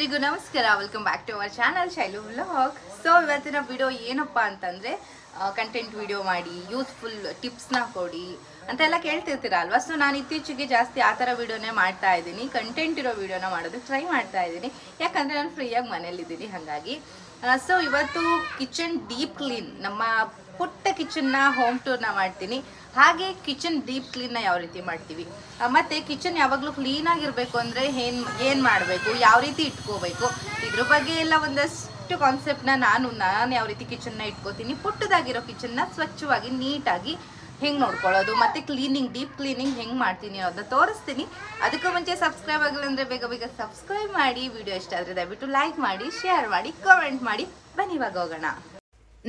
ಎಲ್ರಿಗೂ ನಮಸ್ಕಾರ welcome back to our channel Shailu vlog so ಇವತ್ತಿನ ವಿಡಿಯೋ ಏನಪ್ಪ ಅಂತಂದರೆ ಕಂಟೆಂಟ್ ವಿಡಿಯೋ ಮಾಡಿ ಯೂಸ್ಫುಲ್ ಟಿಪ್ಸ್ನ ಕೊಡಿ ಅಂತೆಲ್ಲ ಕೇಳ್ತಿರ್ತೀರ ಅಲ್ವಾ ಸೊ ನಾನು ಇತ್ತೀಚೆಗೆ ಜಾಸ್ತಿ ಆ ಥರ ವಿಡಿಯೋನೇ ಮಾಡ್ತಾ ಇದ್ದೀನಿ ಕಂಟೆಂಟ್ ಇರೋ ವೀಡಿಯೋನ ಮಾಡೋದು ಟ್ರೈ ಮಾಡ್ತಾ ಇದ್ದೀನಿ ಯಾಕಂದರೆ ನಾನು ಫ್ರೀಯಾಗಿ ಮನೇಲಿದ್ದೀನಿ ಹಾಗಾಗಿ ಸೊ ಇವತ್ತು ಕಿಚನ್ ಡೀಪ್ ಕ್ಲೀನ್ ನಮ್ಮ ಪುಟ್ಟ ಕಿಚನ್ನ ಹೋಮ್ ಟೂರ್ನ ಮಾಡ್ತೀನಿ ಹಾಗೆ ಕಿಚನ್ ಡೀಪ್ ಕ್ಲೀನ್ನ ಯಾವ ರೀತಿ ಮಾಡ್ತೀವಿ ಮತ್ತು ಕಿಚನ್ ಯಾವಾಗಲೂ ಕ್ಲೀನಾಗಿರಬೇಕು ಅಂದರೆ ಏನು ಏನು ಮಾಡಬೇಕು ಯಾವ ರೀತಿ ಇಟ್ಕೋಬೇಕು ಇದ್ರ ಬಗ್ಗೆ ಎಲ್ಲ ಒಂದಷ್ಟು ಕಾನ್ಸೆಪ್ಟನ್ನ ನಾನು ನಾನು ಯಾವ ರೀತಿ ಕಿಚನ್ನ ಇಟ್ಕೋತೀನಿ ಪುಟ್ಟದಾಗಿರೋ ಕಿಚನ್ನ ಸ್ವಚ್ಛವಾಗಿ ನೀಟಾಗಿ ಹೆಂಗೆ ನೋಡ್ಕೊಳ್ಳೋದು ಮತ್ತು ಕ್ಲೀನಿಂಗ್ ಡೀಪ್ ಕ್ಲೀನಿಂಗ್ ಹೆಂಗೆ ಮಾಡ್ತೀನಿ ಅನ್ನೋದನ್ನ ತೋರಿಸ್ತೀನಿ ಅದಕ್ಕೂ ಮುಂಚೆ ಸಬ್ಸ್ಕ್ರೈಬ್ ಆಗಲ್ಲ ಅಂದರೆ ಬೇಗ ಬೇಗ ಸಬ್ಸ್ಕ್ರೈಬ್ ಮಾಡಿ ವಿಡಿಯೋ ಇಷ್ಟ ಆದರೆ ದಯವಿಟ್ಟು ಲೈಕ್ ಮಾಡಿ ಶೇರ್ ಮಾಡಿ ಕಮೆಂಟ್ ಮಾಡಿ ಬನ್ನಿ ಇವಾಗ ಹೋಗೋಣ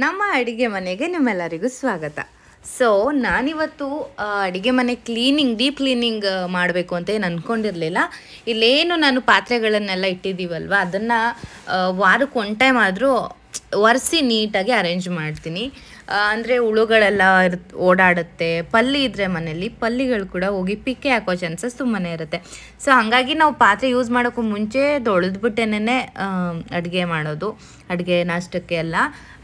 ನಮ್ಮ ಅಡುಗೆ ಮನೆಗೆ ನಿಮ್ಮೆಲ್ಲರಿಗೂ ಸ್ವಾಗತ ಸೊ ನಾನಿವತ್ತು ಅಡುಗೆ ಮನೆ ಕ್ಲೀನಿಂಗ್ ಡೀಪ್ ಕ್ಲೀನಿಂಗ್ ಮಾಡಬೇಕು ಅಂತ ಏನು ಅಂದ್ಕೊಂಡಿರಲಿಲ್ಲ ಇಲ್ಲೇನು ನಾನು ಪಾತ್ರೆಗಳನ್ನೆಲ್ಲ ಇಟ್ಟಿದ್ದೀವಲ್ವ ಅದನ್ನು ವಾರಕ್ಕೆ ಒನ್ ಟೈಮ್ ಆದರೂ ಒರೆಸಿ ನೀಟಾಗಿ ಅರೇಂಜ್ ಮಾಡ್ತೀನಿ ಅಂದರೆ ಹುಳುಗಳೆಲ್ಲ ಓಡಾಡುತ್ತೆ ಪಲ್ಲಿ ಇದ್ದರೆ ಮನೇಲಿ ಪಲ್ಲಿಗಳು ಕೂಡ ಹೋಗಿ ಪಿಕ್ಕೆ ಹಾಕೋ ಚಾನ್ಸಸ್ ತುಂಬಾ ಇರುತ್ತೆ ಸೊ ಹಾಗಾಗಿ ನಾವು ಪಾತ್ರೆ ಯೂಸ್ ಮಾಡೋಕ್ಕೂ ಮುಂಚೆ ತೊಳೆದ್ಬಿಟ್ಟೇನೆ ಅಡುಗೆ ಮಾಡೋದು ಅಡುಗೆ ನಾಷ್ಟಕ್ಕೆ ಎಲ್ಲ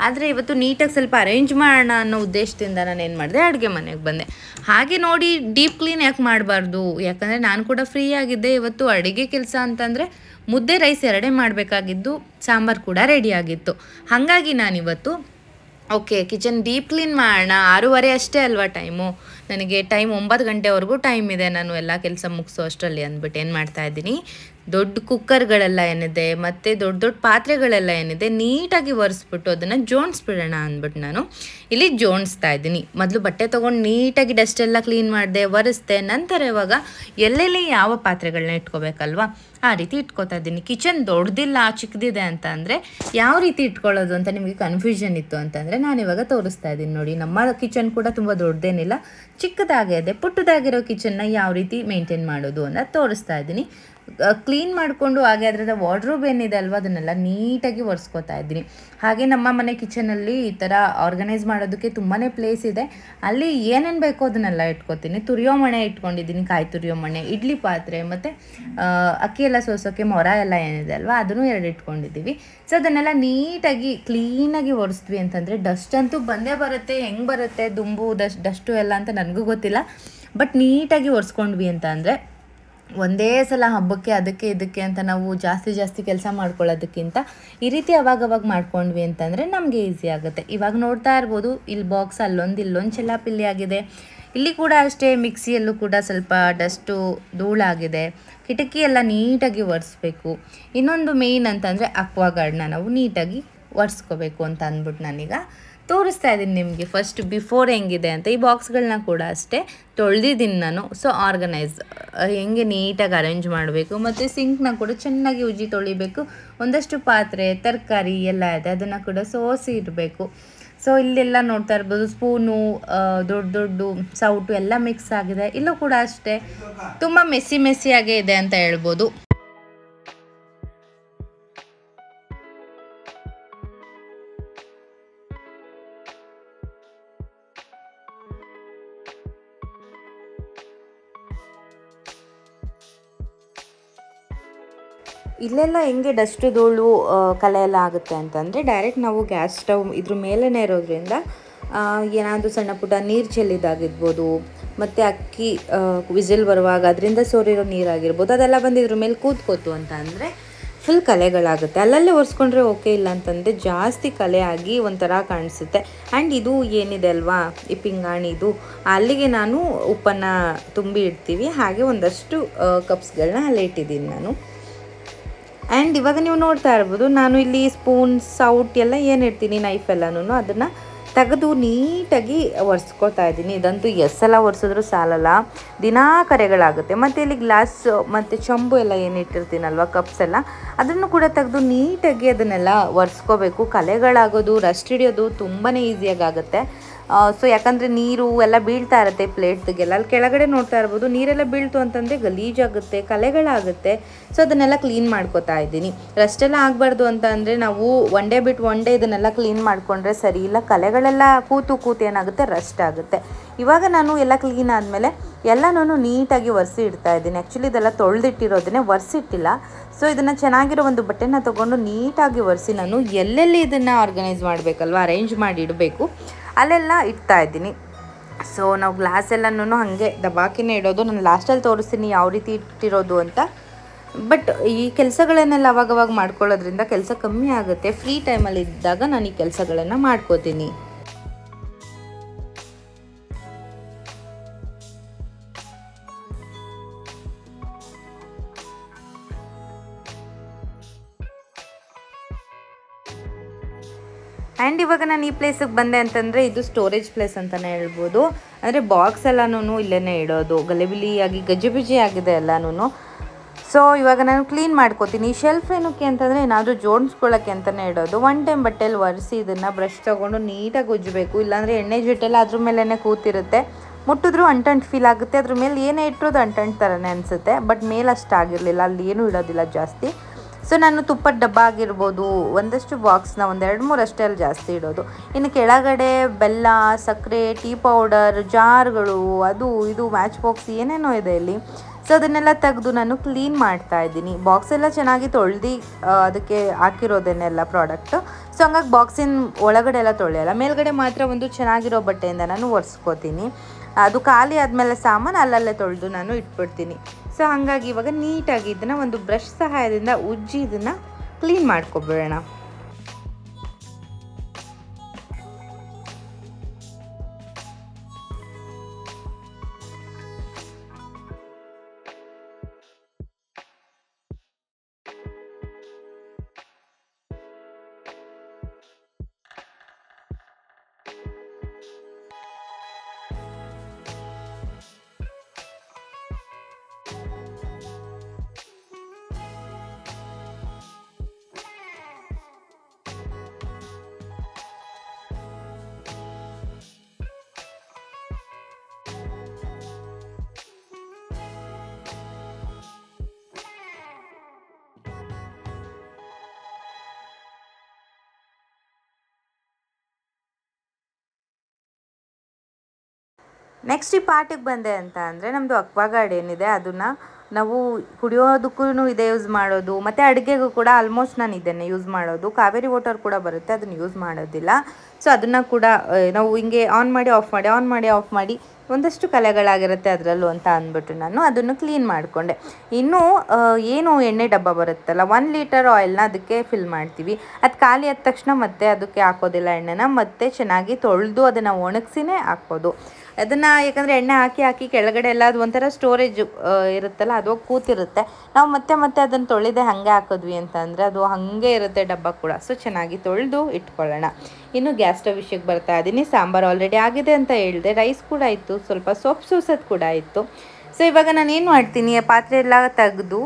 ಆದರೆ ಇವತ್ತು ನೀಟಾಗಿ ಸ್ವಲ್ಪ ಅರೇಂಜ್ ಮಾಡೋಣ ಅನ್ನೋ ಉದ್ದೇಶದಿಂದ ನಾನು ಏನು ಮಾಡಿದೆ ಅಡುಗೆ ಮನೆಗೆ ಬಂದೆ ಹಾಗೆ ನೋಡಿ ಡೀಪ್ ಕ್ಲೀನ್ ಯಾಕೆ ಮಾಡಬಾರ್ದು ಯಾಕಂದರೆ ನಾನು ಕೂಡ ಫ್ರೀ ಆಗಿದ್ದೆ ಇವತ್ತು ಅಡುಗೆ ಕೆಲಸ ಅಂತಂದರೆ ಮುದ್ದೆ ರೈಸ್ ಎರಡೇ ಮಾಡಬೇಕಾಗಿದ್ದು ಸಾಂಬಾರು ಕೂಡ ರೆಡಿಯಾಗಿತ್ತು ಹಾಗಾಗಿ ನಾನಿವತ್ತು ಓಕೆ ಕಿಚನ್ ಡೀಪ್ ಕ್ಲೀನ್ ಮಾಡೋಣ ಆರೂವರೆ ಅಷ್ಟೇ ಅಲ್ವಾ ಟೈಮು ನನಗೆ ಟೈಮ್ ಒಂಬತ್ತು ಗಂಟೆವರೆಗೂ ಟೈಮ್ ಇದೆ ನಾನು ಎಲ್ಲ ಕೆಲಸ ಮುಗಿಸೋ ಅಷ್ಟರಲ್ಲಿ ಅಂದ್ಬಿಟ್ಟು ಏನು ಮಾಡ್ತಾಯಿದ್ದೀನಿ ದೊಡ್ಡ ಕುಕ್ಕರ್ಗಳೆಲ್ಲ ಏನಿದೆ ಮತ್ತು ದೊಡ್ಡ ದೊಡ್ಡ ಪಾತ್ರೆಗಳೆಲ್ಲ ಏನಿದೆ ನೀಟಾಗಿ ಒರೆಸ್ಬಿಟ್ಟು ಅದನ್ನು ಜೋಣಿಸ್ಬಿಡೋಣ ಅಂದ್ಬಿಟ್ಟು ನಾನು ಇಲ್ಲಿ ಜೋಣಿಸ್ತಾ ಇದ್ದೀನಿ ಮೊದಲು ಬಟ್ಟೆ ತೊಗೊಂಡು ನೀಟಾಗಿ ಡಸ್ಟ್ ಕ್ಲೀನ್ ಮಾಡಿದೆ ಒರೆಸ್ದೆ ನಂತರ ಇವಾಗ ಎಲ್ಲೆಲ್ಲಿ ಯಾವ ಪಾತ್ರೆಗಳನ್ನ ಇಟ್ಕೋಬೇಕಲ್ವಾ ಆ ರೀತಿ ಇಟ್ಕೋತಾ ಇದ್ದೀನಿ ಕಿಚನ್ ದೊಡ್ಡದಿಲ್ಲ ಚಿಕ್ಕದಿದೆ ಅಂತ ಅಂದರೆ ಯಾವ ರೀತಿ ಇಟ್ಕೊಳ್ಳೋದು ಅಂತ ನಿಮಗೆ ಕನ್ಫ್ಯೂಷನ್ ಇತ್ತು ಅಂತಂದರೆ ಇವಾಗ ತೋರಿಸ್ತಾ ಇದ್ದೀನಿ ನೋಡಿ ನಮ್ಮ ಕಿಚನ್ ಕೂಡ ತುಂಬ ದೊಡ್ಡದೇನಿಲ್ಲ ಚಿಕ್ಕದಾಗೇ ಇದೆ ಪುಟ್ಟದಾಗಿರೋ ಕಿಚನ್ನ ಯಾವ ರೀತಿ ಮೇಂಟೈನ್ ಮಾಡೋದು ಅಂತ ತೋರಿಸ್ತಾ ಇದ್ದೀನಿ ಕ್ಲೀನ್ ಮಾಡಿಕೊಂಡು ಹಾಗೆ ಅದರದ್ದು ವಾರ್ಡ್ರೋಬ್ ಏನಿದೆ ಅಲ್ವ ಅದನ್ನೆಲ್ಲ ನೀಟಾಗಿ ಒರೆಸ್ಕೋತಾ ಇದ್ದೀನಿ ಹಾಗೆ ನಮ್ಮ ಮನೆ ಕಿಚನಲ್ಲಿ ಈ ಥರ ಆರ್ಗನೈಸ್ ಮಾಡೋದಕ್ಕೆ ತುಂಬಾ ಪ್ಲೇಸ್ ಇದೆ ಅಲ್ಲಿ ಏನೇನು ಬೇಕೋ ಅದನ್ನೆಲ್ಲ ಇಟ್ಕೊತೀನಿ ತುರಿಯೋ ಮಣೆ ಇಟ್ಕೊಂಡಿದ್ದೀನಿ ಕಾಯಿ ತುರಿಯೋ ಮಣೆ ಇಡ್ಲಿ ಪಾತ್ರೆ ಮತ್ತು ಅಕ್ಕಿ ಎಲ್ಲ ಸೋಸೋಕ್ಕೆ ಮೊರ ಎಲ್ಲ ಏನಿದೆ ಅಲ್ವಾ ಅದನ್ನು ಎರಡು ಇಟ್ಕೊಂಡಿದ್ದೀವಿ ಸೊ ಅದನ್ನೆಲ್ಲ ನೀಟಾಗಿ ಕ್ಲೀನಾಗಿ ಒರೆಸ್ತೀವಿ ಅಂತಂದರೆ ಡಸ್ಟ್ ಅಂತೂ ಬಂದೇ ಬರುತ್ತೆ ಹೆಂಗೆ ಬರುತ್ತೆ ದುಂಬು ಡಸ್ಟ್ ಡಸ್ಟು ಎಲ್ಲ ಅಂತ ನನಗೂ ಗೊತ್ತಿಲ್ಲ ಬಟ್ ನೀಟಾಗಿ ಒರೆಸ್ಕೊಂಡ್ವಿ ಅಂತ ಅಂದರೆ ಒಂದೇ ಸಲ ಹಬ್ಬಕ್ಕೆ ಅದಕ್ಕೆ ಇದಕ್ಕೆ ಅಂತ ನಾವು ಜಾಸ್ತಿ ಜಾಸ್ತಿ ಕೆಲಸ ಮಾಡ್ಕೊಳ್ಳೋದಕ್ಕಿಂತ ಈ ರೀತಿ ಅವಾಗ ಮಾಡ್ಕೊಂಡ್ವಿ ಅಂತಂದರೆ ನಮಗೆ ಈಸಿ ಆಗುತ್ತೆ ಇವಾಗ ನೋಡ್ತಾ ಇರ್ಬೋದು ಇಲ್ಲಿ ಬಾಕ್ಸ್ ಅಲ್ಲೊಂದು ಇಲ್ಲೊಂದು ಚೆಲ್ಲಾಪಿಲ್ಲಿ ಆಗಿದೆ ಇಲ್ಲಿ ಕೂಡ ಅಷ್ಟೇ ಮಿಕ್ಸಿಯಲ್ಲೂ ಕೂಡ ಸ್ವಲ್ಪ ಡಸ್ಟು ಧೂಳಾಗಿದೆ ಕಿಟಕಿ ಎಲ್ಲ ನೀಟಾಗಿ ಒರೆಸ್ಬೇಕು ಇನ್ನೊಂದು ಮೇಯ್ನ್ ಅಂತಂದರೆ ಅಕ್ವಾಗಾರ್ಡ್ನ ನಾವು ನೀಟಾಗಿ ಒರೆಸ್ಕೋಬೇಕು ಅಂತ ಅಂದ್ಬಿಟ್ಟು ನಾನೀಗ ತೋರಿಸ್ತಾ ಇದ್ದೀನಿ ನಿಮಗೆ ಫಸ್ಟ್ ಬಿಫೋರ್ ಹೆಂಗಿದೆ ಅಂತ ಈ ಬಾಕ್ಸ್ಗಳನ್ನ ಕೂಡ ಅಷ್ಟೇ ತೊಳೆದಿದ್ದೀನಿ ನಾನು ಸೊ ಆರ್ಗನೈಸ್ ಹೆಂಗೆ ನೀಟಾಗಿ ಅರೇಂಜ್ ಮಾಡಬೇಕು ಮತ್ತು ಸಿಂಕ್ನ ಕೂಡ ಚೆನ್ನಾಗಿ ಉಜ್ಜಿ ತೊಳಿಬೇಕು ಒಂದಷ್ಟು ಪಾತ್ರೆ ತರಕಾರಿ ಎಲ್ಲ ಇದೆ ಅದನ್ನು ಕೂಡ ಸೋಸಿ ಇರಬೇಕು ಸೊ ಇಲ್ಲೆಲ್ಲ ನೋಡ್ತಾ ಇರ್ಬೋದು ಸ್ಪೂನು ದೊಡ್ಡ ದೊಡ್ಡ ಸೌಟು ಎಲ್ಲ ಮಿಕ್ಸ್ ಆಗಿದೆ ಇಲ್ಲೂ ಕೂಡ ಅಷ್ಟೇ ತುಂಬ ಮೆಸ್ಸಿ ಮೆಸ್ಸಿಯಾಗೇ ಇದೆ ಅಂತ ಹೇಳ್ಬೋದು ಇಲ್ಲೆಲ್ಲ ಹೆಂಗೆ ಡಸ್ಟ್ ಧೂಳು ಕಲೆ ಎಲ್ಲ ಆಗುತ್ತೆ ಅಂತಂದರೆ ಡೈರೆಕ್ಟ್ ನಾವು ಗ್ಯಾಸ್ ಸ್ಟವ್ ಇದ್ರ ಮೇಲೇ ಇರೋದ್ರಿಂದ ಏನಾದರೂ ಸಣ್ಣ ಪುಟ್ಟ ನೀರು ಚೆಲ್ಲಿದ್ದಾಗಿರ್ಬೋದು ಮತ್ತು ಅಕ್ಕಿ ವಿಸಿಲ್ ಬರುವಾಗ ಅದರಿಂದ ಸೋರಿರೋ ನೀರಾಗಿರ್ಬೋದು ಅದೆಲ್ಲ ಬಂದು ಇದ್ರ ಮೇಲೆ ಕೂತ್ಕೋತು ಅಂತ ಅಂದರೆ ಫುಲ್ ಕಲೆಗಳಾಗುತ್ತೆ ಅಲ್ಲಲ್ಲೇ ಒರೆಸ್ಕೊಂಡ್ರೆ ಓಕೆ ಇಲ್ಲ ಅಂತಂದರೆ ಜಾಸ್ತಿ ಕಲೆ ಆಗಿ ಒಂಥರ ಕಾಣಿಸುತ್ತೆ ಆ್ಯಂಡ್ ಇದು ಏನಿದೆ ಅಲ್ವಾ ಈ ಇದು ಅಲ್ಲಿಗೆ ನಾನು ಉಪ್ಪನ್ನು ತುಂಬಿ ಇಡ್ತೀವಿ ಹಾಗೆ ಒಂದಷ್ಟು ಕಪ್ಸ್ಗಳನ್ನ ಅಲ್ಲಿ ಇಟ್ಟಿದ್ದೀನಿ ನಾನು ಆ್ಯಂಡ್ ಇವಾಗ ನೀವು ನೋಡ್ತಾ ಇರ್ಬೋದು ನಾನು ಇಲ್ಲಿ ಸ್ಪೂನ್ ಸೌಟ್ ಎಲ್ಲ ಏನು ಇಡ್ತೀನಿ ನೈಫ್ ಎಲ್ಲನೂ ಅದನ್ನು ತೆಗೆದು ನೀಟಾಗಿ ಒರೆಸ್ಕೊತಾ ಇದ್ದೀನಿ ಇದಂತೂ ಎಸ್ಸೆಲ್ಲ ಒರೆಸಿದ್ರು ಸಾಲಲ್ಲ ದಿನಾ ಕರೆಗಳಾಗುತ್ತೆ ಮತ್ತು ಇಲ್ಲಿ ಗ್ಲಾಸ್ ಮತ್ತು ಚಂಬು ಎಲ್ಲ ಏನು ಇಟ್ಟಿರ್ತೀನಲ್ವ ಕಪ್ಸ್ ಎಲ್ಲ ಅದನ್ನು ಕೂಡ ತೆಗೆದು ನೀಟಾಗಿ ಅದನ್ನೆಲ್ಲ ಒರೆಸ್ಕೋಬೇಕು ಕಲೆಗಳಾಗೋದು ರಸ್ಟ್ ಹಿಡಿಯೋದು ತುಂಬಾ ಈಸಿಯಾಗಿ ಆಗುತ್ತೆ ಸೊ ಯಾಕಂದರೆ ನೀರು ಎಲ್ಲ ಬೀಳ್ತಾ ಇರುತ್ತೆ ಪ್ಲೇಟ್ಸ್ಗೆಲ್ಲ ಅಲ್ಲಿ ಕೆಳಗಡೆ ನೋಡ್ತಾ ಇರ್ಬೋದು ನೀರೆಲ್ಲ ಬೀಳ್ತು ಅಂತಂದರೆ ಗಲೀಜಾಗುತ್ತೆ ಕಲೆಗಳಾಗುತ್ತೆ ಸೊ ಅದನ್ನೆಲ್ಲ ಕ್ಲೀನ್ ಮಾಡ್ಕೋತಾ ಇದ್ದೀನಿ ರಸ್ಟೆಲ್ಲ ಆಗಬಾರ್ದು ಅಂತ ಅಂದರೆ ನಾವು ಒನ್ ಡೇ ಬಿಟ್ಟು ಒನ್ ಡೇ ಇದನ್ನೆಲ್ಲ ಕ್ಲೀನ್ ಮಾಡಿಕೊಂಡ್ರೆ ಸರಿ ಇಲ್ಲ ಕಲೆಗಳೆಲ್ಲ ಕೂತು ಕೂತು ಏನಾಗುತ್ತೆ ರಸ್ಟ್ ಆಗುತ್ತೆ ಇವಾಗ ನಾನು ಎಲ್ಲ ಕ್ಲೀನ್ ಆದಮೇಲೆ ನಾನು ನೀಟಾಗಿ ಒರೆಸಿ ಇಡ್ತಾ ಇದ್ದೀನಿ ಆ್ಯಕ್ಚುಲಿ ಇದೆಲ್ಲ ತೊಳೆದಿಟ್ಟಿರೋದನ್ನೇ ಒರೆಸಿಟ್ಟಿಲ್ಲ ಸೊ ಇದನ್ನು ಚೆನ್ನಾಗಿರೋ ಒಂದು ಬಟ್ಟೆನ ತೊಗೊಂಡು ನೀಟಾಗಿ ಒರೆಸಿ ನಾನು ಎಲ್ಲೆಲ್ಲಿ ಇದನ್ನು ಆರ್ಗನೈಸ್ ಮಾಡಬೇಕಲ್ವ ಅರೇಂಜ್ ಮಾಡಿ ಇಡಬೇಕು ಅಲ್ಲೆಲ್ಲ ಇಡ್ತಾ ಇದ್ದೀನಿ ಸೊ ನಾವು ಗ್ಲಾಸ್ ಎಲ್ಲನೂ ಹಾಗೆ ದಬಾಕಿನೇ ಇಡೋದು ನಾನು ಲಾಸ್ಟಲ್ಲಿ ತೋರಿಸ್ತೀನಿ ಯಾವ ರೀತಿ ಇಟ್ಟಿರೋದು ಅಂತ ಬಟ್ ಈ ಕೆಲಸಗಳನ್ನೆಲ್ಲ ಅವಾಗವಾಗ ಮಾಡ್ಕೊಳ್ಳೋದ್ರಿಂದ ಕೆಲಸ ಕಮ್ಮಿ ಆಗುತ್ತೆ ಫ್ರೀ ಟೈಮಲ್ಲಿ ಇದ್ದಾಗ ನಾನು ಈ ಕೆಲಸಗಳನ್ನು ಮಾಡ್ಕೋತೀನಿ ಆ್ಯಂಡ್ ಇವಾಗ ನಾನು ಈ ಪ್ಲೇಸಿಗೆ ಬಂದೆ ಅಂತಂದರೆ ಇದು ಸ್ಟೋರೇಜ್ ಪ್ಲೇಸ್ ಅಂತಲೇ ಹೇಳ್ಬೋದು ಅಂದರೆ ಬಾಕ್ಸ್ ಎಲ್ಲನೂ ಇಲ್ಲೇ ಇಡೋದು ಗಲಿಬಿಲಿಯಾಗಿ ಗಜಿಬಿಜಿ ಆಗಿದೆ ಎಲ್ಲನೂ ಸೊ ಇವಾಗ ನಾನು ಕ್ಲೀನ್ ಮಾಡ್ಕೋತೀನಿ ಶೆಲ್ಫ್ ಏನಕ್ಕೆ ಅಂತಂದರೆ ಏನಾದರೂ ಜೋಡಿಸ್ಕೊಳ್ಳೋಕ್ಕೆ ಅಂತಲೇ ಇಡೋದು ಒನ್ ಟೈಮ್ ಬಟ್ಟೆಲಿ ಒರೆಸಿ ಇದನ್ನು ಬ್ರಷ್ ತೊಗೊಂಡು ನೀಟಾಗಿ ಉಜ್ಜಬೇಕು ಇಲ್ಲಾಂದರೆ ಎಣ್ಣೆ ಜಿಟ್ಟೆಲ್ಲ ಅದ್ರ ಮೇಲೇ ಕೂತಿರುತ್ತೆ ಮುಟ್ಟಿದ್ರು ಅಂಟಂಟ್ ಫೀಲ್ ಆಗುತ್ತೆ ಅದ್ರ ಮೇಲೆ ಏನೇ ಇಟ್ಟರು ಅದು ಅಂಟಂಟ್ ಥರನೇ ಅನಿಸುತ್ತೆ ಬಟ್ ಮೇಲೆ ಅಷ್ಟಾಗಿರಲಿಲ್ಲ ಅಲ್ಲಿ ಏನೂ ಇಡೋದಿಲ್ಲ ಜಾಸ್ತಿ ಸೊ ನಾನು ತುಪ್ಪದ ಡಬ್ಬ ಆಗಿರ್ಬೋದು ಒಂದಷ್ಟು ಬಾಕ್ಸ್ನ ಒಂದೆರಡು ಮೂರು ಅಷ್ಟೇ ಅಲ್ಲಿ ಜಾಸ್ತಿ ಇಡೋದು ಇನ್ನು ಕೆಳಗಡೆ ಬೆಲ್ಲ ಸಕ್ಕರೆ ಟೀ ಪೌಡರ್ ಜಾರ್ಗಳು ಅದು ಇದು ಮ್ಯಾಚ್ ಬಾಕ್ಸ್ ಏನೇನೋ ಇದೆ ಇಲ್ಲಿ ಸೊ ಅದನ್ನೆಲ್ಲ ತೆಗೆದು ನಾನು ಕ್ಲೀನ್ ಮಾಡ್ತಾ ಇದ್ದೀನಿ ಬಾಕ್ಸ್ ಎಲ್ಲ ಚೆನ್ನಾಗಿ ತೊಳೆದು ಅದಕ್ಕೆ ಹಾಕಿರೋದನ್ನೆಲ್ಲ ಪ್ರಾಡಕ್ಟ್ ಸೊ ಹಂಗಾಗಿ ಬಾಕ್ಸಿನ ಒಳಗಡೆ ಎಲ್ಲ ತೊಳೆಯಲ್ಲ ಮೇಲ್ಗಡೆ ಮಾತ್ರ ಒಂದು ಚೆನ್ನಾಗಿರೋ ಬಟ್ಟೆಯಿಂದ ನಾನು ಒರೆಸ್ಕೋತೀನಿ ಅದು ಖಾಲಿ ಆದಮೇಲೆ ಸಾಮಾನು ಅಲ್ಲಲ್ಲೇ ತೊಳೆದು ನಾನು ಇಟ್ಬಿಡ್ತೀನಿ ಸೊ ಹಾಗಾಗಿ ಇವಾಗ ನೀಟಾಗಿ ಇದನ್ನು ಒಂದು ಬ್ರಷ್ ಸಹಾಯದಿಂದ ಉಜ್ಜಿ ಇದನ್ನು ಕ್ಲೀನ್ ಮಾಡ್ಕೊಬಿಡೋಣ ನೆಕ್ಸ್ಟ್ ಈ ಪಾರ್ಟಿಗೆ ಬಂದೆ ಅಂತ ಅಂದರೆ ನಮ್ಮದು ಅಕ್ವಾಗಾರ್ಡ್ ಏನಿದೆ ಅದನ್ನು ನಾವು ಕುಡಿಯೋದಕ್ಕೂ ಇದೇ ಯೂಸ್ ಮಾಡೋದು ಮತ್ತು ಅಡುಗೆಗೂ ಕೂಡ ಆಲ್ಮೋಸ್ಟ್ ನಾನು ಇದನ್ನು ಯೂಸ್ ಮಾಡೋದು ಕಾವೇರಿ ವಾಟರ್ ಕೂಡ ಬರುತ್ತೆ ಅದನ್ನು ಯೂಸ್ ಮಾಡೋದಿಲ್ಲ ಸೊ ಅದನ್ನು ಕೂಡ ನಾವು ಹಿಂಗೆ ಆನ್ ಮಾಡಿ ಆಫ್ ಮಾಡಿ ಆನ್ ಮಾಡಿ ಆಫ್ ಮಾಡಿ ಒಂದಷ್ಟು ಕಲೆಗಳಾಗಿರುತ್ತೆ ಅದರಲ್ಲೂ ಅಂತ ಅಂದ್ಬಿಟ್ಟು ನಾನು ಅದನ್ನು ಕ್ಲೀನ್ ಮಾಡಿಕೊಂಡೆ ಇನ್ನೂ ಏನು ಎಣ್ಣೆ ಡಬ್ಬ ಬರುತ್ತಲ್ಲ ಒನ್ ಲೀಟರ್ ಆಯಿಲ್ನ ಅದಕ್ಕೆ ಫಿಲ್ ಮಾಡ್ತೀವಿ ಅದು ಖಾಲಿ ಆದ ತಕ್ಷಣ ಮತ್ತೆ ಅದಕ್ಕೆ ಹಾಕೋದಿಲ್ಲ ಎಣ್ಣೆನ ಮತ್ತೆ ಚೆನ್ನಾಗಿ ತೊಳೆದು ಅದನ್ನು ಒಣಗಿಸಿನೇ ಹಾಕೋದು ಅದನ್ನು ಯಾಕಂದರೆ ಎಣ್ಣೆ ಹಾಕಿ ಹಾಕಿ ಕೆಳಗಡೆ ಎಲ್ಲ ಅದು ಒಂಥರ ಸ್ಟೋರೇಜ್ ಇರುತ್ತಲ್ಲ ಅದು ಕೂತಿರುತ್ತೆ ನಾವು ಮತ್ತೆ ಮತ್ತೆ ಅದನ್ನು ತೊಳೆದೆ ಹಾಗೆ ಹಾಕಿದ್ವಿ ಅಂತಂದರೆ ಅದು ಹಾಗೆ ಇರುತ್ತೆ ಡಬ್ಬ ಕೂಡ ಸೊ ಚೆನ್ನಾಗಿ ತೊಳೆದು ಇಟ್ಕೊಳ್ಳೋಣ ಇನ್ನು ಗ್ಯಾಸ್ ಸ್ಟವ್ ವಿಷಯಕ್ಕೆ ಬರ್ತಾ ಇದ್ದೀನಿ ಸಾಂಬಾರು ಆಲ್ರೆಡಿ ಆಗಿದೆ ಅಂತ ಹೇಳಿದೆ ರೈಸ್ ಕೂಡ ಇತ್ತು ಸ್ವಲ್ಪ ಸೊಪ್ಪು ಸೂಸೋದು ಕೂಡ ಇತ್ತು ಸೊ ಇವಾಗ ನಾನು ಏನು ಮಾಡ್ತೀನಿ ಪಾತ್ರೆ ಎಲ್ಲ ತೆಗೆದು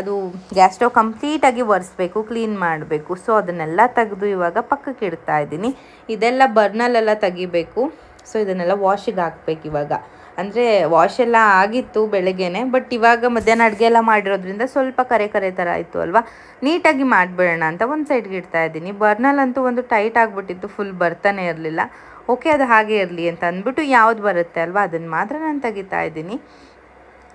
ಅದು ಗ್ಯಾಸ್ ಸ್ಟವ್ ಕಂಪ್ಲೀಟಾಗಿ ಒರೆಸ್ಬೇಕು ಕ್ಲೀನ್ ಮಾಡಬೇಕು ಸೊ ಅದನ್ನೆಲ್ಲ ತೆಗೆದು ಇವಾಗ ಪಕ್ಕಕ್ಕೆ ಇಡ್ತಾ ಇದ್ದೀನಿ ಇದೆಲ್ಲ ಬರ್ನಲ್ಲೆಲ್ಲ ತೆಗಿಬೇಕು ಸೊ ಇದನ್ನೆಲ್ಲ ವಾಶಿಗೆ ಹಾಕ್ಬೇಕು ಇವಾಗ ಅಂದರೆ ವಾಶ್ ಎಲ್ಲ ಆಗಿತ್ತು ಬೆಳಗ್ಗೆನೆ ಬಟ್ ಇವಾಗ ಮಧ್ಯಾಹ್ನ ಅಡುಗೆ ಎಲ್ಲ ಮಾಡಿರೋದ್ರಿಂದ ಸ್ವಲ್ಪ ಕರೆ ಕರೆ ಥರ ಆಯಿತು ಅಲ್ವಾ ನೀಟಾಗಿ ಮಾಡಿಬಿಡೋಣ ಅಂತ ಒಂದು ಸೈಡ್ಗೆ ಇಡ್ತಾ ಇದ್ದೀನಿ ಬರ್ನಲ್ಲಂತೂ ಒಂದು ಟೈಟ್ ಆಗಿಬಿಟ್ಟಿತ್ತು ಫುಲ್ ಬರ್ತಾನೆ ಇರಲಿಲ್ಲ ಓಕೆ ಅದು ಹಾಗೆ ಇರಲಿ ಅಂತ ಅಂದ್ಬಿಟ್ಟು ಯಾವ್ದು ಬರುತ್ತೆ ಅಲ್ವಾ ಅದನ್ನು ಮಾತ್ರ ನಾನು ತೆಗಿತಾ ಇದ್ದೀನಿ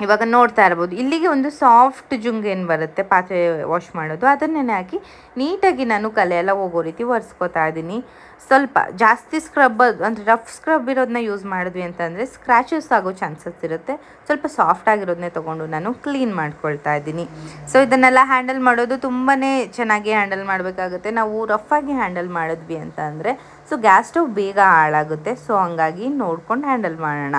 ಇವಾಗ ನೋಡ್ತಾ ಇರ್ಬೋದು ಇಲ್ಲಿಗೆ ಒಂದು ಸಾಫ್ಟ್ ಜುಂಗೇನು ಬರುತ್ತೆ ಪಾತ್ರೆ ವಾಶ್ ಮಾಡೋದು ಅದನ್ನೇ ಹಾಕಿ ನೀಟಾಗಿ ನಾನು ಕಲೆಯೆಲ್ಲ ಹೋಗೋ ರೀತಿ ಒರೆಸ್ಕೋತಾ ಇದ್ದೀನಿ ಸ್ವಲ್ಪ ಜಾಸ್ತಿ ಸ್ಕ್ರಬ್ ಅಂದರೆ ರಫ್ ಸ್ಕ್ರಬ್ ಇರೋದನ್ನ ಯೂಸ್ ಮಾಡಿದ್ವಿ ಅಂತಂದರೆ ಸ್ಕ್ರ್ಯಾಚಸ್ ಆಗೋ ಚಾನ್ಸಸ್ ಇರುತ್ತೆ ಸ್ವಲ್ಪ ಸಾಫ್ಟ್ ಆಗಿರೋದನ್ನೇ ತೊಗೊಂಡು ನಾನು ಕ್ಲೀನ್ ಮಾಡ್ಕೊಳ್ತಾ ಇದ್ದೀನಿ ಸೊ ಇದನ್ನೆಲ್ಲ ಹ್ಯಾಂಡಲ್ ಮಾಡೋದು ತುಂಬಾ ಚೆನ್ನಾಗಿ ಹ್ಯಾಂಡಲ್ ಮಾಡಬೇಕಾಗುತ್ತೆ ನಾವು ರಫಾಗಿ ಹ್ಯಾಂಡಲ್ ಮಾಡಿದ್ವಿ ಅಂತ ಅಂದರೆ ಸೊ ಗ್ಯಾಸ್ ಸ್ಟವ್ ಬೇಗ ಹಾಳಾಗುತ್ತೆ ಸೊ ಹಂಗಾಗಿ ನೋಡ್ಕೊಂಡು ಹ್ಯಾಂಡಲ್ ಮಾಡೋಣ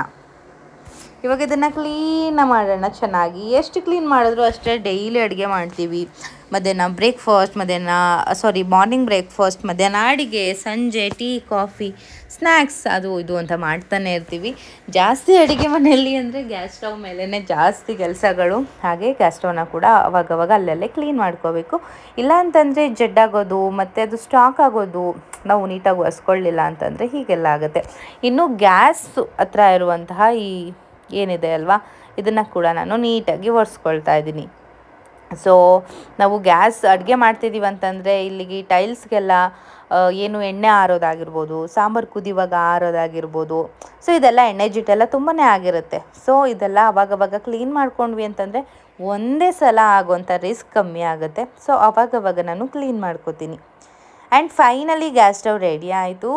ಇವಾಗ ಇದನ್ನು ಕ್ಲೀನ ಮಾಡೋಣ ಚೆನ್ನಾಗಿ ಎಷ್ಟು ಕ್ಲೀನ್ ಮಾಡಿದ್ರು ಅಷ್ಟೇ ಡೈಲಿ ಅಡುಗೆ ಮಾಡ್ತೀವಿ ಮಧ್ಯಾಹ್ನ ಬ್ರೇಕ್ಫಾಸ್ಟ್ ಮಧ್ಯಾಹ್ನ ಸಾರಿ ಮಾರ್ನಿಂಗ್ ಬ್ರೇಕ್ಫಾಸ್ಟ್ ಮಧ್ಯಾಹ್ನ ಅಡುಗೆ ಸಂಜೆ ಟೀ ಕಾಫಿ ಸ್ನ್ಯಾಕ್ಸ್ ಅದು ಇದು ಅಂತ ಮಾಡ್ತಾನೆ ಇರ್ತೀವಿ ಜಾಸ್ತಿ ಅಡುಗೆ ಮನೆಯಲ್ಲಿ ಅಂದರೆ ಗ್ಯಾಸ್ ಸ್ಟವ್ ಮೇಲೇ ಜಾಸ್ತಿ ಕೆಲಸಗಳು ಹಾಗೆ ಗ್ಯಾಸ್ ಸ್ಟವ್ನ ಕೂಡ ಅವಾಗವಾಗ ಅಲ್ಲಲ್ಲೇ ಕ್ಲೀನ್ ಮಾಡ್ಕೋಬೇಕು ಇಲ್ಲ ಅಂತಂದರೆ ಜಡ್ಡಾಗೋದು ಮತ್ತು ಅದು ಸ್ಟಾಕ್ ಆಗೋದು ನಾವು ನೀಟಾಗಿ ಒಸ್ಕೊಳ್ಳಿಲ್ಲ ಅಂತಂದರೆ ಹೀಗೆಲ್ಲ ಆಗುತ್ತೆ ಇನ್ನು ಗ್ಯಾಸ್ ಹತ್ರ ಇರುವಂತಹ ಈ ಏನಿದೆ ಅಲ್ವಾ ಇದನ್ನು ಕೂಡ ನಾನು ನೀಟಾಗಿ ಒರೆಸ್ಕೊಳ್ತಾ ಇದ್ದೀನಿ ಸೊ ನಾವು ಗ್ಯಾಸ್ ಅಡುಗೆ ಮಾಡ್ತಿದ್ದೀವಿ ಅಂತಂದರೆ ಇಲ್ಲಿಗೆ ಟೈಲ್ಸ್ಗೆಲ್ಲ ಏನು ಎಣ್ಣೆ ಆರೋದಾಗಿರ್ಬೋದು ಸಾಂಬಾರು ಕುದಿವಾಗ ಆರೋದಾಗಿರ್ಬೋದು ಸೊ ಇದೆಲ್ಲ ಎಣ್ಣೆ ಜಿಟ್ಟೆಲ್ಲ ತುಂಬಾ ಆಗಿರುತ್ತೆ ಸೊ ಇದೆಲ್ಲ ಅವಾಗವಾಗ ಕ್ಲೀನ್ ಮಾಡ್ಕೊಂಡ್ವಿ ಅಂತಂದರೆ ಒಂದೇ ಸಲ ಆಗೋಂಥ ರಿಸ್ಕ್ ಕಮ್ಮಿ ಆಗುತ್ತೆ ಸೊ ಅವಾಗವಾಗ ನಾನು ಕ್ಲೀನ್ ಮಾಡ್ಕೋತೀನಿ and finally gas stove ready ಆಯಿತು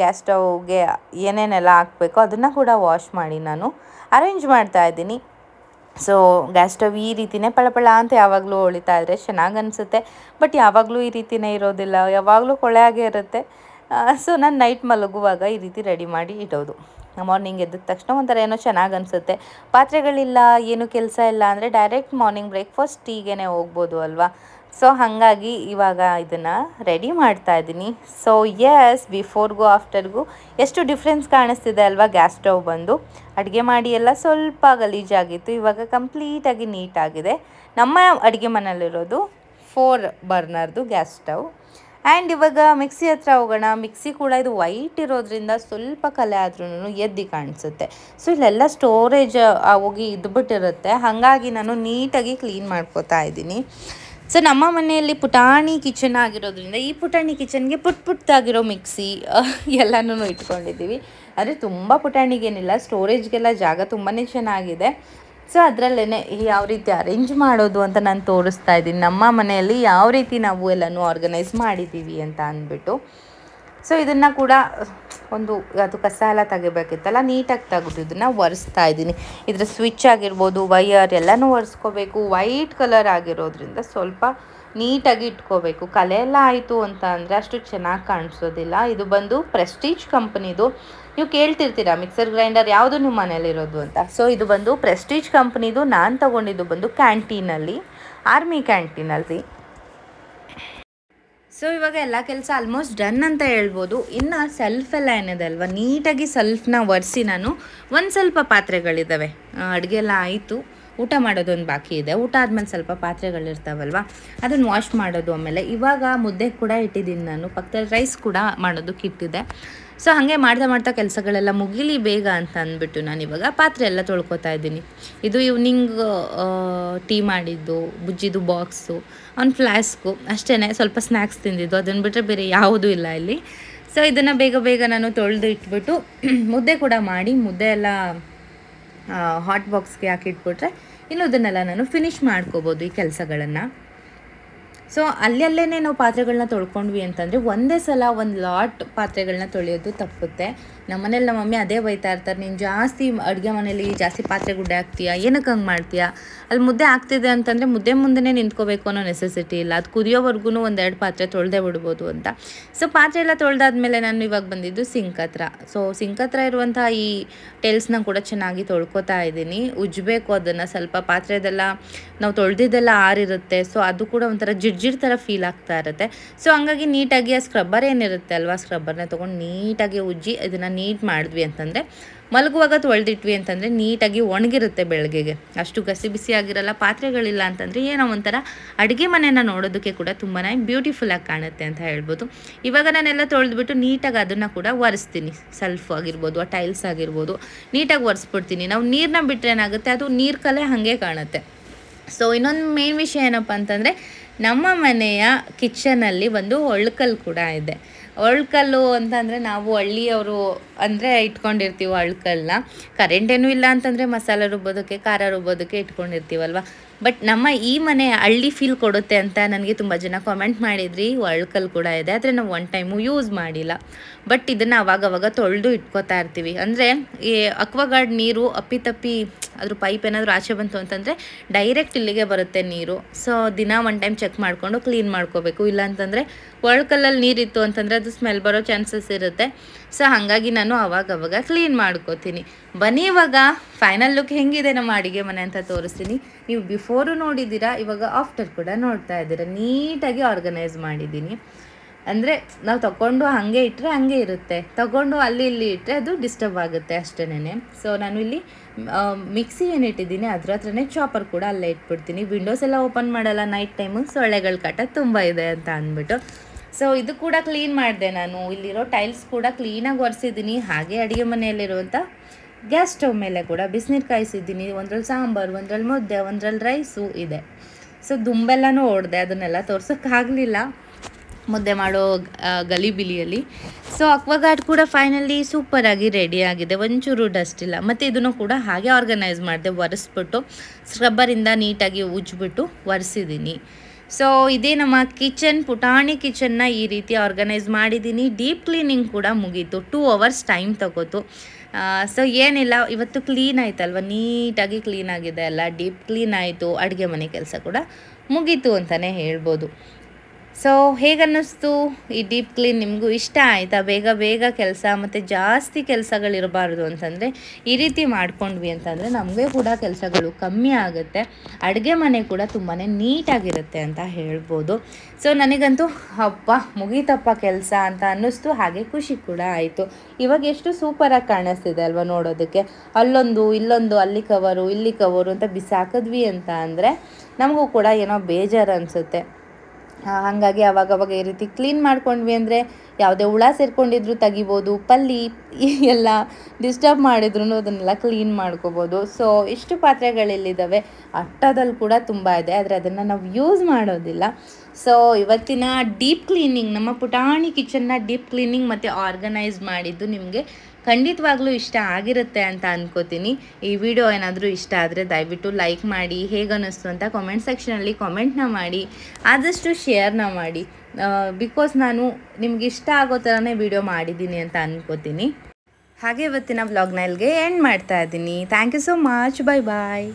ಗ್ಯಾಸ್ ಸ್ಟವ್ಗೆ ಏನೇನೆಲ್ಲ ಹಾಕಬೇಕು ಅದನ್ನು ಕೂಡ ವಾಶ್ ಮಾಡಿ ನಾನು ಅರೇಂಜ್ ಮಾಡ್ತಾ ಇದ್ದೀನಿ ಸೊ ಗ್ಯಾಸ್ ಸ್ಟವ್ ಈ ರೀತಿಯೇ ಪಳಪಳ ಅಂತ ಯಾವಾಗಲೂ ಉಳಿತಾ ಇದ್ರೆ ಚೆನ್ನಾಗಿ ಅನಿಸುತ್ತೆ ಬಟ್ ಯಾವಾಗಲೂ ಈ ರೀತಿಯೇ ಇರೋದಿಲ್ಲ ಯಾವಾಗಲೂ ಕೊಳೆಯಾಗೇ ಇರುತ್ತೆ ಸೊ ನಾನು ನೈಟ್ ಮಲಗುವಾಗ ಈ ರೀತಿ ರೆಡಿ ಮಾಡಿ ಇಡೋದು ಮಾರ್ನಿಂಗ್ ಎದ್ದ ತಕ್ಷಣ ಒಂಥರ ಏನೋ ಚೆನ್ನಾಗಿ ಅನಿಸುತ್ತೆ ಪಾತ್ರೆಗಳಿಲ್ಲ ಏನು ಕೆಲಸ ಇಲ್ಲ ಅಂದರೆ ಡೈರೆಕ್ಟ್ ಮಾರ್ನಿಂಗ್ ಬ್ರೇಕ್ಫಾಸ್ಟ್ ಟೀಗೇ ಹೋಗ್ಬೋದು ಅಲ್ವಾ ಸೊ ಹಾಗಾಗಿ ಇವಾಗ ಇದನ್ನು ರೆಡಿ ಮಾಡ್ತಾ ಇದ್ದೀನಿ ಸೊ ಎಸ್ ಬಿಫೋರ್ಗೂ ಆಫ್ಟರ್ಗೂ ಎಷ್ಟು ಡಿಫ್ರೆನ್ಸ್ ಕಾಣಿಸ್ತಿದೆ ಅಲ್ವಾ ಗ್ಯಾಸ್ ಸ್ಟವ್ ಬಂದು ಅಡುಗೆ ಮಾಡಿ ಎಲ್ಲ ಸ್ವಲ್ಪ ಗಲೀಜಾಗಿತ್ತು ಇವಾಗ ಕಂಪ್ಲೀಟಾಗಿ ನೀಟಾಗಿದೆ ನಮ್ಮ ಅಡುಗೆ ಮನೆಯಲ್ಲಿರೋದು ಫೋರ್ ಬರ್ನರ್ದು ಗ್ಯಾಸ್ ಸ್ಟವ್ ಆ್ಯಂಡ್ ಇವಾಗ ಮಿಕ್ಸಿ ಹತ್ರ ಹೋಗೋಣ ಮಿಕ್ಸಿ ಕೂಡ ಇದು ವೈಟ್ ಇರೋದ್ರಿಂದ ಸ್ವಲ್ಪ ಕಲೆ ಆದ್ರೂ ಎದ್ದು ಕಾಣಿಸುತ್ತೆ ಸೊ ಇಲ್ಲೆಲ್ಲ ಸ್ಟೋರೇಜ್ ಹೋಗಿ ಇದ್ಬಿಟ್ಟಿರುತ್ತೆ ಹಾಗಾಗಿ ನಾನು ನೀಟಾಗಿ ಕ್ಲೀನ್ ಮಾಡ್ಕೋತಾ ಇದ್ದೀನಿ ಸೊ ನಮ್ಮ ಮನೆಯಲ್ಲಿ ಪುಟಾಣಿ ಕಿಚನ್ ಆಗಿರೋದ್ರಿಂದ ಈ ಪುಟಾಣಿ ಕಿಚನ್ಗೆ ಪುಟ್ ಪುಟ್ಟಾಗಿರೋ ಮಿಕ್ಸಿ ಎಲ್ಲನೂ ಇಟ್ಕೊಂಡಿದ್ದೀವಿ ಆದರೆ ತುಂಬ ಪುಟಾಣಿಗೇನಿಲ್ಲ ಸ್ಟೋರೇಜ್ಗೆಲ್ಲ ಜಾಗ ತುಂಬಾ ಚೆನ್ನಾಗಿದೆ ಸೊ ಅದರಲ್ಲೇ ಯಾವ ರೀತಿ ಅರೇಂಜ್ ಮಾಡೋದು ಅಂತ ನಾನು ತೋರಿಸ್ತಾ ಇದ್ದೀನಿ ನಮ್ಮ ಮನೆಯಲ್ಲಿ ಯಾವ ರೀತಿ ನಾವು ಎಲ್ಲನೂ ಆರ್ಗನೈಸ್ ಮಾಡಿದ್ದೀವಿ ಅಂತ ಅಂದ್ಬಿಟ್ಟು ಸೊ ಇದನ್ನು ಕೂಡ ಒಂದು ಅದು ಕಸ ಎಲ್ಲ ತೆಗಿಬೇಕಿತ್ತಲ್ಲ ನೀಟಾಗಿ ತೆಗೆದು ಇದನ್ನು ಒರೆಸ್ತಾ ಇದ್ದೀನಿ ಇದರ ಸ್ವಿಚ್ ಆಗಿರ್ಬೋದು ವೈಯರ್ ಎಲ್ಲನೂ ಒರೆಸ್ಕೋಬೇಕು ವೈಟ್ ಕಲರ್ ಆಗಿರೋದ್ರಿಂದ ಸ್ವಲ್ಪ ನೀಟಾಗಿ ಇಟ್ಕೋಬೇಕು ಕಲೆ ಎಲ್ಲ ಆಯಿತು ಅಂತ ಅಂದರೆ ಅಷ್ಟು ಚೆನ್ನಾಗಿ ಕಾಣಿಸೋದಿಲ್ಲ ಇದು ಬಂದು ಪ್ರೆಸ್ಟೀಜ್ ಕಂಪ್ನಿದು ನೀವು ಕೇಳ್ತಿರ್ತೀರ ಮಿಕ್ಸರ್ ಗ್ರೈಂಡರ್ ಯಾವುದು ನಿಮ್ಮ ಮನೇಲಿರೋದು ಅಂತ ಸೊ ಇದು ಬಂದು ಪ್ರೆಸ್ಟೀಜ್ ಕಂಪ್ನಿದು ನಾನು ತಗೊಂಡಿದ್ದು ಬಂದು ಕ್ಯಾಂಟೀನಲ್ಲಿ ಆರ್ಮಿ ಕ್ಯಾಂಟೀನಲ್ಲಿ ಸೊ ಇವಾಗ ಎಲ್ಲ ಕೆಲಸ ಆಲ್ಮೋಸ್ಟ್ ಡನ್ ಅಂತ ಹೇಳ್ಬೋದು ಇನ್ನು ಸೆಲ್ಫ್ ಎಲ್ಲ ಏನಿದೆ ಅಲ್ವಾ ನೀಟಾಗಿ ಸೆಲ್ಫ್ನ ಒರೆಸಿ ನಾನು ಒಂದು ಸ್ವಲ್ಪ ಪಾತ್ರೆಗಳಿದ್ದಾವೆ ಅಡುಗೆ ಎಲ್ಲ ಆಯಿತು ಊಟ ಮಾಡೋದೊಂದು ಬಾಕಿ ಇದೆ ಊಟ ಆದಮೇಲೆ ಸ್ವಲ್ಪ ಪಾತ್ರೆಗಳಿರ್ತಾವಲ್ವ ಅದನ್ನು ವಾಶ್ ಮಾಡೋದು ಆಮೇಲೆ ಇವಾಗ ಮುದ್ದೆ ಕೂಡ ಇಟ್ಟಿದ್ದೀನಿ ನಾನು ಪಕ್ಕದಲ್ಲಿ ರೈಸ್ ಕೂಡ ಮಾಡೋದಕ್ಕೆ ಇಟ್ಟಿದ್ದೆ ಸೊ ಹಾಗೆ ಮಾಡ್ತಾ ಮಾಡ್ತಾ ಕೆಲಸಗಳೆಲ್ಲ ಮುಗಿಲಿ ಬೇಗ ಅಂತ ಅಂದ್ಬಿಟ್ಟು ನಾನು ಇವಾಗ ಪಾತ್ರೆ ಎಲ್ಲ ತೊಳ್ಕೊತಾ ಇದ್ದೀನಿ ಇದು ಈವ್ನಿಂಗ್ ಟೀ ಮಾಡಿದ್ದು ಬುಜ್ಜಿದು ಬಾಕ್ಸು ಅವ್ನು ಫ್ಲಾಸ್ಕು ಅಷ್ಟೇ ಸ್ವಲ್ಪ ಸ್ನ್ಯಾಕ್ಸ್ ತಿಂದಿದ್ದು ಅದನ್ನು ಬಿಟ್ಟರೆ ಬೇರೆ ಯಾವುದೂ ಇಲ್ಲ ಇಲ್ಲಿ ಸೊ ಇದನ್ನು ಬೇಗ ಬೇಗ ನಾನು ತೊಳೆದು ಇಟ್ಬಿಟ್ಟು ಮುದ್ದೆ ಕೂಡ ಮಾಡಿ ಮುದ್ದೆ ಎಲ್ಲ ಹಾಟ್ ಬಾಕ್ಸ್ಗೆ ಹಾಕಿಟ್ಬಿಟ್ರೆ ಇನ್ನು ಅದನ್ನೆಲ್ಲ ನಾನು ಫಿನಿಷ್ ಮಾಡ್ಕೋಬೋದು ಈ ಕೆಲಸಗಳನ್ನು ಸೊ ಅಲ್ಲಲ್ಲೇ ನಾವು ಪಾತ್ರೆಗಳನ್ನ ತೊಳ್ಕೊಂಡ್ವಿ ಅಂತಂದರೆ ಒಂದೇ ಸಲ ಒಂದು ಲಾಟ್ ಪಾತ್ರೆಗಳನ್ನ ತೊಳೆಯೋದು ತಪ್ಪುತ್ತೆ ನಮ್ಮ ಮನೇಲಿ ನಮ್ಮ ಮಮ್ಮಿ ಅದೇ ಬೈತಾ ಇರ್ತಾರೆ ನೀನು ಜಾಸ್ತಿ ಅಡುಗೆ ಮನೇಲಿ ಜಾಸ್ತಿ ಪಾತ್ರೆ ಗುಡ್ಡೆ ಹಾಕ್ತೀಯಾ ಏನಕ್ಕೆ ಹಂಗೆ ಮಾಡ್ತೀಯಾ ಅಲ್ಲಿ ಮುದ್ದೆ ಆಗ್ತಿದೆ ಅಂತಂದರೆ ಮುದ್ದೆ ಮುಂದೆನೇ ನಿಂತ್ಕೋಬೇಕು ಅನ್ನೋ ನೆಸೆಸಿಟಿ ಇಲ್ಲ ಅದು ಕುದಿಯೋವರೆಗೂ ಒಂದೆರಡು ಪಾತ್ರೆ ತೊಳೆದೇ ಬಿಡ್ಬೋದು ಅಂತ ಸೊ ಪಾತ್ರೆ ಎಲ್ಲ ತೊಳೆದಾದ್ಮೇಲೆ ನಾನು ಇವಾಗ ಬಂದಿದ್ದು ಸಿಂಕ್ ಹತ್ರ ಸೊ ಸಿಂಕ್ ಹತ್ರ ಇರುವಂಥ ಈ ಟೇಲ್ಸ್ನ ಕೂಡ ಚೆನ್ನಾಗಿ ತೊಳ್ಕೊತಾ ಇದ್ದೀನಿ ಉಜ್ಜಬೇಕು ಅದನ್ನು ಸ್ವಲ್ಪ ಪಾತ್ರೆದೆಲ್ಲ ನಾವು ತೊಳೆದಿದ್ದೆಲ್ಲ ಆರಿರುತ್ತೆ ಸೊ ಅದು ಕೂಡ ಒಂಥರ ಜಿಡ್ಜಿಡ್ ಥರ ಫೀಲ್ ಆಗ್ತಾ ಇರುತ್ತೆ ಸೊ ಹಂಗಾಗಿ ನೀಟಾಗಿ ಆ ಸ್ಕ್ರಬ್ಬರ್ ಏನಿರುತ್ತೆ ಅಲ್ವಾ ಸ್ಕ್ರಬ್ಬರ್ನ ತೊಗೊಂಡು ನೀಟಾಗಿ ಉಜ್ಜಿ ಇದನ್ನು ನೀಟ್ ಮಾಡಿದ್ವಿ ಅಂತಂದರೆ ಮಲಗುವಾಗ ತೊಳೆದಿಟ್ವಿ ಅಂತಂದರೆ ನೀಟಾಗಿ ಒಣಗಿರುತ್ತೆ ಬೆಳಗ್ಗೆಗೆ ಅಷ್ಟು ಗಸಿ ಬಿಸಿ ಆಗಿರಲ್ಲ ಪಾತ್ರೆಗಳಿಲ್ಲ ಅಂತಂದರೆ ಏನೋ ಒಂಥರ ಅಡುಗೆ ಮನೆಯನ್ನ ನೋಡೋದಕ್ಕೆ ಕೂಡ ತುಂಬಾ ಬ್ಯೂಟಿಫುಲ್ಲಾಗಿ ಕಾಣುತ್ತೆ ಅಂತ ಹೇಳ್ಬೋದು ಇವಾಗ ನಾನೆಲ್ಲ ತೊಳೆದ್ಬಿಟ್ಟು ನೀಟಾಗಿ ಅದನ್ನು ಕೂಡ ಒರೆಸ್ತೀನಿ ಸೆಲ್ಫ್ ಆಗಿರ್ಬೋದು ಆ ಟೈಲ್ಸ್ ಆಗಿರ್ಬೋದು ನೀಟಾಗಿ ಒರೆಸ್ಬಿಡ್ತೀನಿ ನಾವು ನೀರನ್ನ ಬಿಟ್ಟರೆ ಏನಾಗುತ್ತೆ ಅದು ನೀರು ಕಲೆ ಹಾಗೆ ಕಾಣುತ್ತೆ ಸೊ ಇನ್ನೊಂದು ಮೇನ್ ವಿಷಯ ಏನಪ್ಪ ಅಂತಂದರೆ ನಮ್ಮ ಮನೆಯ ಕಿಚನಲ್ಲಿ ಒಂದು ಒಳ್ಕಲ್ ಕೂಡ ಇದೆ ಒಳ್ಕಲ್ಲು ಅಂತಂದರೆ ನಾವು ಹಳ್ಳಿಯವರು ಅಂದರೆ ಇಟ್ಕೊಂಡಿರ್ತೀವೋ ಕರೆಂಟ್ ಏನೂ ಇಲ್ಲ ಅಂತಂದರೆ ಮಸಾಲೆ ರುಬ್ಬೋದಕ್ಕೆ ಖಾರ ರುಬ್ಬೋದಕ್ಕೆ ಇಟ್ಕೊಂಡಿರ್ತೀವಲ್ವ ಬಟ್ ನಮ್ಮ ಈ ಮನೆ ಹಳ್ಳಿ ಫೀಲ್ ಕೊಡುತ್ತೆ ಅಂತ ನನಗೆ ತುಂಬ ಜನ ಕಾಮೆಂಟ್ ಮಾಡಿದ್ರಿ ಒಳ್ಕಲ್ ಕೂಡ ಇದೆ ಆದರೆ ನಾವು ಒನ್ ಟೈಮು ಯೂಸ್ ಮಾಡಿಲ್ಲ ಬಟ್ ಇದನ್ನು ಅವಾಗವಾಗ ತೊಳೆದು ಇಟ್ಕೋತಾ ಇರ್ತೀವಿ ಅಂದರೆ ಈ ಅಕ್ವಾಗಾರ್ಡ್ ನೀರು ಅಪ್ಪಿತಪ್ಪಿ ಅದ್ರ ಪೈಪ್ ಏನಾದರೂ ಆಚೆ ಬಂತು ಅಂತಂದರೆ ಡೈರೆಕ್ಟ್ ಇಲ್ಲಿಗೆ ಬರುತ್ತೆ ನೀರು ಸೊ ದಿನ ಒನ್ ಟೈಮ್ ಚೆಕ್ ಮಾಡಿಕೊಂಡು ಕ್ಲೀನ್ ಮಾಡ್ಕೋಬೇಕು ಇಲ್ಲಾಂತಂದರೆ ಒಳ್ಕಲ್ಲಲ್ಲಿ ನೀರಿತ್ತು ಅಂತಂದರೆ ಅದು ಸ್ಮೆಲ್ ಬರೋ ಚಾನ್ಸಸ್ ಇರುತ್ತೆ ಸೊ ಹಾಗಾಗಿ ನಾನು ನಾನು ಅವಾಗವಾಗ ಕ್ಲೀನ್ ಮಾಡ್ಕೋತೀನಿ ಬನ್ನಿ ಇವಾಗ ಫೈನಲ್ ಲುಕ್ ಹೆಂಗಿದೆ ನಮ್ಮ ಅಡುಗೆ ಮನೆ ಅಂತ ತೋರಿಸ್ತೀನಿ ನೀವು ಬಿಫೋರು ನೋಡಿದ್ದೀರಾ ಇವಾಗ ಆಫ್ಟರ್ ಕೂಡ ನೋಡ್ತಾ ಇದ್ದೀರಾ ನೀಟಾಗಿ ಆರ್ಗನೈಸ್ ಮಾಡಿದ್ದೀನಿ ಅಂದರೆ ನಾವು ತಗೊಂಡು ಹಾಗೆ ಇಟ್ಟರೆ ಹಂಗೆ ಇರುತ್ತೆ ತಗೊಂಡು ಅಲ್ಲಿ ಇಲ್ಲಿ ಇಟ್ಟರೆ ಅದು ಡಿಸ್ಟರ್ಬ್ ಆಗುತ್ತೆ ಅಷ್ಟೇನೆ ಸೊ ನಾನು ಇಲ್ಲಿ ಮಿಕ್ಸಿ ಏನು ಇಟ್ಟಿದ್ದೀನಿ ಅದ್ರ ಹತ್ರನೇ ಚಾಪರ್ ಕೂಡ ಅಲ್ಲೇ ಇಟ್ಬಿಡ್ತೀನಿ ವಿಂಡೋಸ್ ಎಲ್ಲ ಓಪನ್ ಮಾಡಲ್ಲ ನೈಟ್ ಟೈಮು ಸೊಳ್ಳೆಗಳ ಕಾಟ ತುಂಬ ಇದೆ ಅಂತ ಅಂದ್ಬಿಟ್ಟು ಸೊ ಇದು ಕೂಡ ಕ್ಲೀನ್ ಮಾಡಿದೆ ನಾನು ಇಲ್ಲಿರೋ ಟೈಲ್ಸ್ ಕೂಡ ಕ್ಲೀನಾಗಿ ಒರೆಸಿದ್ದೀನಿ ಹಾಗೆ ಅಡುಗೆ ಮನೆಯಲ್ಲಿರುವಂಥ ಗ್ಯಾಸ್ ಸ್ಟವ್ ಮೇಲೆ ಕೂಡ ಬಿಸಿನೀರು ಕಾಯಿಸಿದ್ದೀನಿ ಒಂದ್ರಲ್ಲಿ ಸಾಂಬಾರು ಒಂದ್ರಲ್ಲಿ ಮುದ್ದೆ ಒಂದ್ರಲ್ಲಿ ರೈಸು ಇದೆ ಸೊ ದುಂಬೆಲ್ಲನೂ ಓಡಿದೆ ಅದನ್ನೆಲ್ಲ ತೋರ್ಸೋಕ್ಕಾಗಲಿಲ್ಲ ಮುದ್ದೆ ಮಾಡೋ ಬಿಲಿಯಲ್ಲಿ ಸೊ ಅಕ್ವಾಗಾರ್ಡ್ ಕೂಡ ಫೈನಲಿ ಸೂಪರಾಗಿ ರೆಡಿಯಾಗಿದೆ ಒಂಚೂರು ಡಸ್ಟ್ ಇಲ್ಲ ಮತ್ತು ಇದನ್ನು ಕೂಡ ಹಾಗೆ ಆರ್ಗನೈಸ್ ಮಾಡಿದೆ ಒರೆಸ್ಬಿಟ್ಟು ಸ್ಕ್ರಬ್ಬರಿಂದ ನೀಟಾಗಿ ಉಜ್ಜಿಬಿಟ್ಟು ಒರೆಸಿದ್ದೀನಿ ಸೊ ಇದೇ ನಮ್ಮ ಕಿಚನ್ ಪುಟಾಣಿ ಕಿಚನ್ನ ಈ ರೀತಿ ಆರ್ಗನೈಸ್ ಮಾಡಿದ್ದೀನಿ ಡೀಪ್ ಕ್ಲೀನಿಂಗ್ ಕೂಡ ಮುಗೀತು ಟೂ ಅವರ್ಸ್ ಟೈಮ್ ತಗೋತು ಸೊ ಏನಿಲ್ಲ ಇವತ್ತು ಕ್ಲೀನ್ ಆಯ್ತಲ್ವ ನೀಟಾಗಿ ಕ್ಲೀನ್ ಆಗಿದೆ ಅಲ್ಲ ಡೀಪ್ ಕ್ಲೀನ್ ಆಯಿತು ಅಡುಗೆ ಮನೆ ಕೆಲಸ ಕೂಡ ಮುಗೀತು ಅಂತಲೇ ಹೇಳ್ಬೋದು ಸೊ ಹೇಗನ್ನಿಸ್ತು ಈ ಡೀಪ್ ಕ್ಲೀನ್ ನಿಮಗೂ ಇಷ್ಟ ಆಯಿತಾ ಬೇಗ ಬೇಗ ಕೆಲಸ ಮತ್ತು ಜಾಸ್ತಿ ಕೆಲಸಗಳಿರಬಾರ್ದು ಅಂತಂದರೆ ಈ ರೀತಿ ಮಾಡ್ಕೊಂಡ್ವಿ ಅಂತಂದರೆ ನಮಗೆ ಕೂಡ ಕೆಲಸಗಳು ಕಮ್ಮಿ ಆಗುತ್ತೆ ಅಡುಗೆ ಮನೆ ಕೂಡ ತುಂಬಾ ನೀಟಾಗಿರುತ್ತೆ ಅಂತ ಹೇಳ್ಬೋದು ಸೊ ನನಗಂತೂ ಅಪ್ಪ ಮುಗೀತಪ್ಪ ಕೆಲಸ ಅಂತ ಅನ್ನಿಸ್ತು ಹಾಗೆ ಖುಷಿ ಕೂಡ ಆಯಿತು ಇವಾಗ ಎಷ್ಟು ಸೂಪರಾಗಿ ಕಾಣಿಸ್ತಿದೆ ಅಲ್ವಾ ನೋಡೋದಕ್ಕೆ ಅಲ್ಲೊಂದು ಇಲ್ಲೊಂದು ಅಲ್ಲಿ ಕವರು ಇಲ್ಲಿ ಕವರು ಅಂತ ಬಿಸಾಕಿದ್ವಿ ಅಂತ ಅಂದರೆ ನಮಗೂ ಕೂಡ ಏನೋ ಬೇಜಾರು ಅನಿಸುತ್ತೆ ಹಾಗಾಗಿ ಅವಾಗವಾಗ ಈ ರೀತಿ ಕ್ಲೀನ್ ಮಾಡ್ಕೊಂಡ್ವಿ ಅಂದರೆ ಯಾವುದೇ ಹುಳ ಸೇರ್ಕೊಂಡಿದ್ರು ತೆಗಿಬೋದು ಪಲ್ಲಿ ಎಲ್ಲ ಡಿಸ್ಟರ್ಬ್ ಮಾಡಿದ್ರು ಅದನ್ನೆಲ್ಲ ಕ್ಲೀನ್ ಮಾಡ್ಕೋಬೋದು ಸೊ ಇಷ್ಟು ಪಾತ್ರೆಗಳೆಲ್ಲಿದ್ದಾವೆ ಅಟ್ಟದಲ್ಲಿ ಕೂಡ ತುಂಬ ಇದೆ ಆದರೆ ಅದನ್ನು ನಾವು ಯೂಸ್ ಮಾಡೋದಿಲ್ಲ ಸೊ ಇವತ್ತಿನ ಡೀಪ್ ಕ್ಲೀನಿಂಗ್ ನಮ್ಮ ಪುಟಾಣಿ ಕಿಚನ್ನ ಡೀಪ್ ಕ್ಲೀನಿಂಗ್ ಮತ್ತು ಆರ್ಗನೈಸ್ ಮಾಡಿದ್ದು ನಿಮಗೆ ಖಂಡಿತವಾಗ್ಲೂ ಇಷ್ಟ ಆಗಿರುತ್ತೆ ಅಂತ ಅನ್ಕೋತೀನಿ ಈ ವಿಡಿಯೋ ಏನಾದರೂ ಇಷ್ಟ ಆದರೆ ದಯವಿಟ್ಟು ಲೈಕ್ ಮಾಡಿ ಹೇಗೆ ಅನ್ನಿಸ್ತು ಅಂತ ಕಾಮೆಂಟ್ ಸೆಕ್ಷನಲ್ಲಿ ಕಾಮೆಂಟ್ನ ಮಾಡಿ ಆದಷ್ಟು ಶೇರ್ನ ಮಾಡಿ ಬಿಕಾಸ್ ನಾನು ನಿಮ್ಗೆ ಇಷ್ಟ ಆಗೋ ಥರನೇ ವಿಡಿಯೋ ಮಾಡಿದ್ದೀನಿ ಅಂತ ಅನ್ಕೋತೀನಿ ಹಾಗೆ ಇವತ್ತಿನ ವ್ಲಾಗ್ನಲ್ಲಿಗೆ ಎಂಡ್ ಮಾಡ್ತಾ ಇದ್ದೀನಿ thank you so much bye bye